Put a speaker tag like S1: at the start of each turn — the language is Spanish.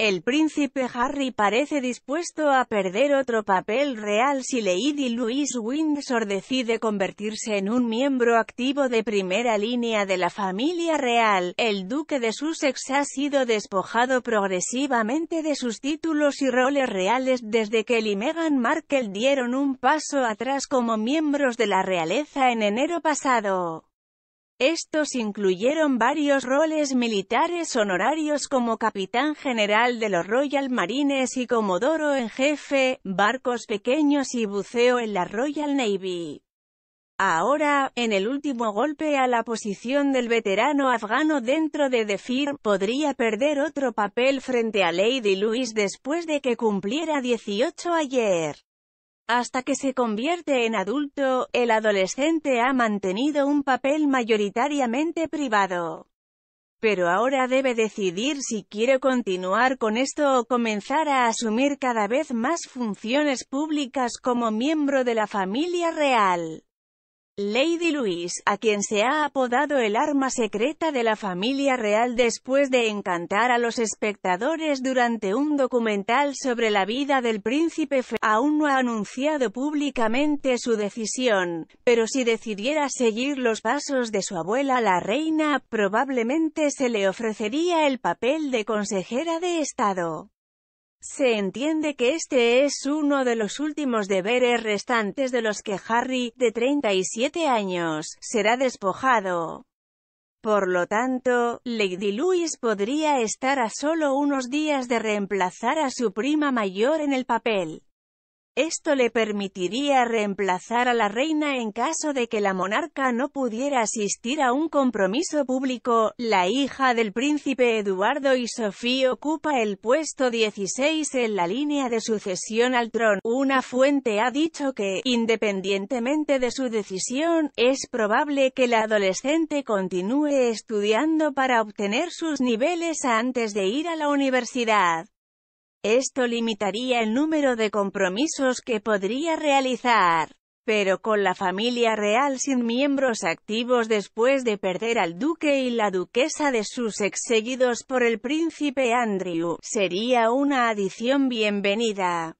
S1: El príncipe Harry parece dispuesto a perder otro papel real si Lady Louise Windsor decide convertirse en un miembro activo de primera línea de la familia real. El duque de Sussex ha sido despojado progresivamente de sus títulos y roles reales desde que él y Meghan Markle dieron un paso atrás como miembros de la realeza en enero pasado. Estos incluyeron varios roles militares honorarios como capitán general de los Royal Marines y comodoro en jefe, barcos pequeños y buceo en la Royal Navy. Ahora, en el último golpe a la posición del veterano afgano dentro de The podría perder otro papel frente a Lady Louise después de que cumpliera 18 ayer. Hasta que se convierte en adulto, el adolescente ha mantenido un papel mayoritariamente privado. Pero ahora debe decidir si quiere continuar con esto o comenzar a asumir cada vez más funciones públicas como miembro de la familia real. Lady Louise, a quien se ha apodado el arma secreta de la familia real después de encantar a los espectadores durante un documental sobre la vida del príncipe aún no ha anunciado públicamente su decisión, pero si decidiera seguir los pasos de su abuela la reina, probablemente se le ofrecería el papel de consejera de Estado. Se entiende que este es uno de los últimos deberes restantes de los que Harry, de 37 años, será despojado. Por lo tanto, Lady Louis podría estar a solo unos días de reemplazar a su prima mayor en el papel. Esto le permitiría reemplazar a la reina en caso de que la monarca no pudiera asistir a un compromiso público. La hija del príncipe Eduardo y Sofía ocupa el puesto 16 en la línea de sucesión al trono. Una fuente ha dicho que, independientemente de su decisión, es probable que la adolescente continúe estudiando para obtener sus niveles antes de ir a la universidad. Esto limitaría el número de compromisos que podría realizar. Pero con la familia real sin miembros activos después de perder al duque y la duquesa de sus seguidos por el príncipe Andrew, sería una adición bienvenida.